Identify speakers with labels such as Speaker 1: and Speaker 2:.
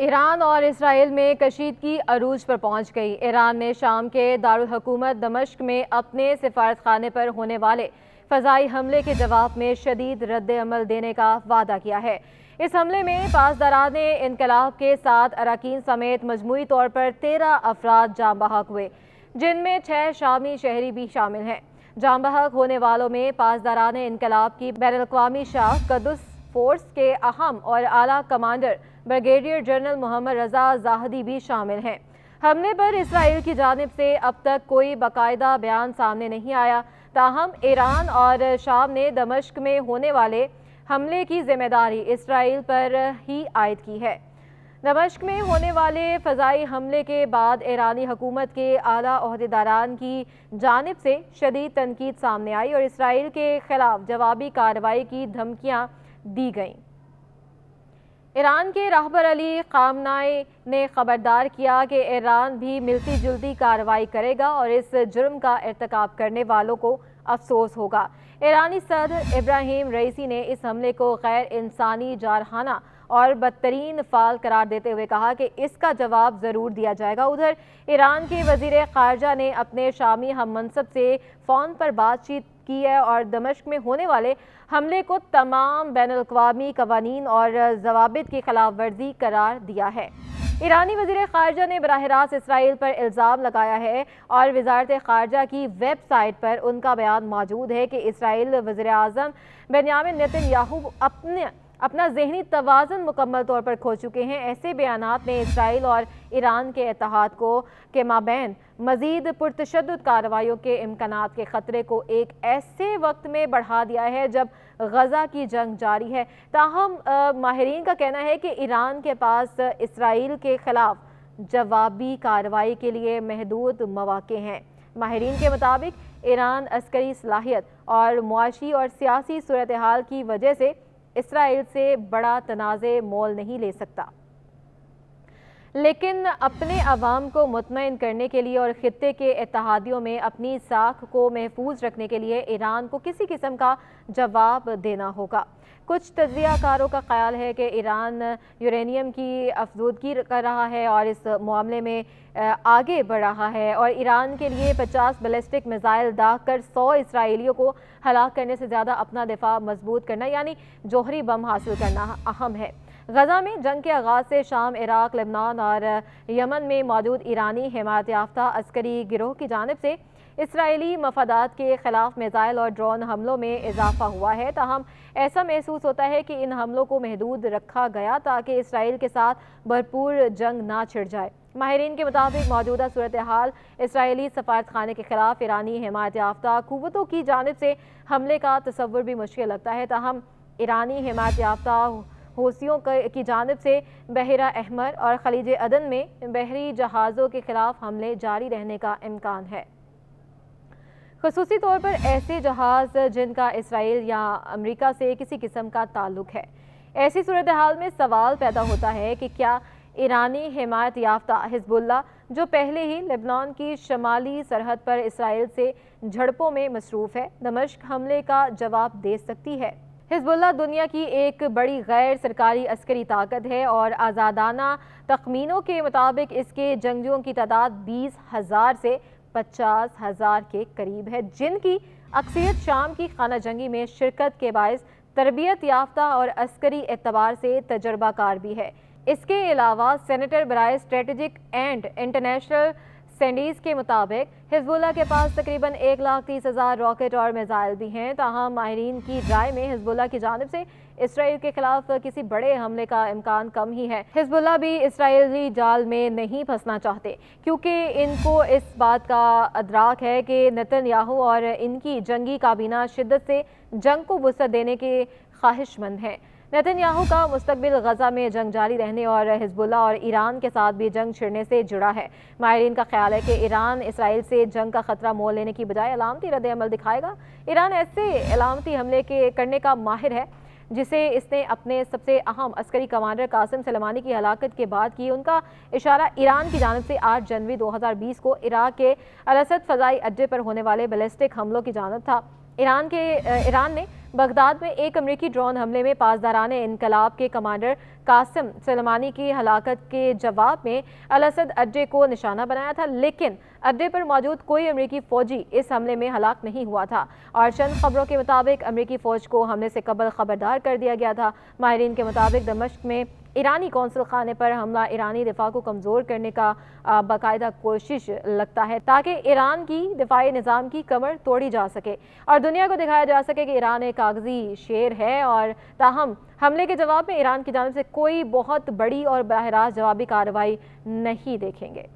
Speaker 1: Iran और Israel में कशीद की अरूज पर पहुंच गई ईरान ने शाम के हकूमत दमश्क में अपने सिफारत खाने पर होने वाले फ़जाई हमले के जवाब में शदीद रद्द अमल देने का वादा किया है इस हमले में पासदारा ने इनकलाब के सात अरकान समेत मजमू तौर पर तेरह अफराद जाम बहक हुए जिनमें छः शामी शहरी भी शामिल हैं जाम बहक होने वालों में पासदारा ने इनकलाब की बैन अवी शाह कदस फोर्स के अहम और आला commander brigadier general Mohammad Reza Zahedi भी शामिल हैं हमले पर इसराइल की जानब से अब तक कोई बाकायदा बयान सामने नहीं आया ताहम ईरान और शाम ने दमश्क में होने वाले हमले की जिम्मेदारी इसराइल पर ही आयद की है दमश्क में होने वाले फ़जाई हमले के बाद ईरानी हुकूमत के आला अहदेदारान की जानब से शदीद तनकीद सामने आई और इसराइल के ख़िलाफ़ जवाबी कार्रवाई की धमकियाँ दी गईं ईरान के राहबर अली खामनाई ने खबरदार किया कि ईरान भी मिलती जुलती कार्रवाई करेगा और इस जुर्म का irतकब करने वालों को अफसोस होगा ईरानी सदर इब्राहिम रईसी ने इस हमले को गैर इंसानी जारहाना और बदतरीन फाल करार देते हुए कहा कि इसका जवाब ज़रूर दिया जाएगा उधर ईरान के वजीर खारजा ने अपने शामी हम मनसब से फ़ोन पर बातचीत की है और दमश्क में होने वाले हमले को तमाम बैन अवी कवानीन और जवाबित की खिलाफ वर्जी करार दिया है ईरानी वजीर खारजा ने बरह रास्त इसराइल पर इल्ज़ाम लगाया है और वजारत खारजा की वेबसाइट पर उनका बयान मौजूद है कि इसराइल वजी अजम बेनियामिन नितिन याहू अपने अपना जहनी तोज़न मुकम्मल तौर पर खो चुके हैं ऐसे बयान ने इसराइल और ईरान के इतिहाद को के माबैन मजीद पुरतशद कार्रवाइयों के इम्कान के ख़तरे को एक ऐसे वक्त में बढ़ा दिया है जब गज़ा की जंग जारी है ताहम माहरीन का कहना है कि ईरान के पास इसराइल के ख़िलाफ़ जवाबी कार्रवाई के लिए महदूद मौाक़े हैं माहरीन के मुताबिक ईरान अस्करी सलाहियत और मुआशी और सियासी सूरत हाल की वजह से इसराइल से बड़ा तनाज़ मोल नहीं ले सकता लेकिन अपने आवाम को मतमिन करने के लिए और ख़त्े के इतिहादियों में अपनी साख को महफूज रखने के लिए ईरान को किसी किस्म का जवाब देना होगा कुछ तजियाकारों का ख्याल है कि ईरान यूरेनियम की अफजूदगी कर रहा है और इस मामले में आगे बढ़ रहा है और ईरान के लिए 50 बैलिस्टिक मिज़ाइल दाग कर सौ इसराइलियों को हलाक करने से ज़्यादा अपना दिफा मजबूत करना यानी जौहरी बम हासिल करना अहम है गजा में जंग के आगाज़ से शाम इराक लेबनान और यमन में मौजूद ईरानी हमायत याफ्ता अस्करी गिरोह की जानब से इसराइली मफादात के खिलाफ मिज़ाइल और ड्रोन हमलों में इजाफा हुआ है तहम ऐसा महसूस होता है कि इन हमलों को महदूद रखा गया ताकि इसराइल के साथ भरपूर जंग ना छिड़ जाए माहरीन के मुताबिक मौजूदा सूरत हाल इसराइली सफारत खाने के खिलाफ ईरानी हमायत याफ्ता कुतों की जानब से हमले का तस्वर भी मुश्किल लगता है तहम ईरानी हमायत याफ्ता हौसियों की जानब से बहरा अहमर और खलीज अदन में बहरी जहाज़ों के खिलाफ हमले जारी रहने का इम्कान है खसूसी तौर पर ऐसे जहाज जिनका इसराइल या अमरीका से किसी किस्म का ताल्लुक है ऐसी सूरत हाल में सवाल पैदा होता है कि क्या ईरानी हमायत याफ्ता हिजबुल्ला जो पहले ही लेबनान की शमाली सरहद पर इसराइल से झड़पों में मसरूफ़ है दमश्क हमले का जवाब दे सकती है हिजबुल्ला दुनिया की एक बड़ी गैर सरकारी अस्करी ताकत है और आज़ादाना तखमीनों के मुताबिक इसके जंगजुओं की तादाद बीस हज़ार से पचास हज़ार के करीब है जिनकी अक्सर शाम की खाना जंगी में शिरकत के बायस तरबियत याफ्ता और अस्करी एतबार से तजर्बाकार भी है इसके अलावा सेनेटर बरए स्ट्रेटजिक एंड इंटरनेशनल सेंडीज़ के मुताबिक हिजबुल्ला के पास तकरीबन एक लाख तीस हज़ार रॉकेट और मिज़ाइल भी हैं तहम माहरीन की राय में हिजबुल्ला की जानब से इसराइल के खिलाफ किसी बड़े हमले का इम्कान कम ही है हिजबुल्ला भी इसराइली जाल में नहीं फंसना चाहते क्योंकि इनको इस बात का अदराक है कि याहू और इनकी जंगी काबीना शिदत से जंग को वसत देने के ख्वाहिशमंद हैं नतन्याहू का मुस्तबिल गजा में जंग जारी रहने और हिजबुल्ला और ईरान के साथ भी जंग छिड़ने से जुड़ा है माहरीन का ख्याल है कि ईरान इसराइल से जंग का खतरा मोल लेने की बजाय अलामती रदल अमल दिखाएगा ईरान ऐसे अलामती हमले के करने का माहिर है जिसे इसने अपने सबसे अहम अस्करी कमांडर कासिम सलेमानी की हलाकत के बाद की उनका इशारा ईरान की जानब से 8 जनवरी 2020 को इराक के अलसद फजाई अड्डे पर होने वाले बैलिस्टिक हमलों की जानब था ईरान के ईरान ने बगदाद में एक अमरीकी ड्रोन हमले में पासदारान इनकलाब के कमांडर कासिम सलमानी की हलाकत के जवाब में अलसद अड्डे को निशाना बनाया था लेकिन अड्डे पर मौजूद कोई अमरीकी फौजी इस हमले में हलाक नहीं हुआ था और चंद खबरों के मुताबिक अमरीकी फौज को हमले से कबल खबरदार कर दिया गया था माहरीन के मुताबिक दमश्क में ईरानी कौंसल खाने पर हमला ईरानी दिफा को कमज़ोर करने का बाकायदा कोशिश लगता है ताकि ईरान की दिफाई निज़ाम की कमर तोड़ी जा सके और दुनिया को दिखाया जा सके कि ईरान एक कागजी शेर है और ताहम हमले के जवाब में ईरान की जानब से कोई बहुत बड़ी और बहराज जवाबी कार्रवाई नहीं देखेंगे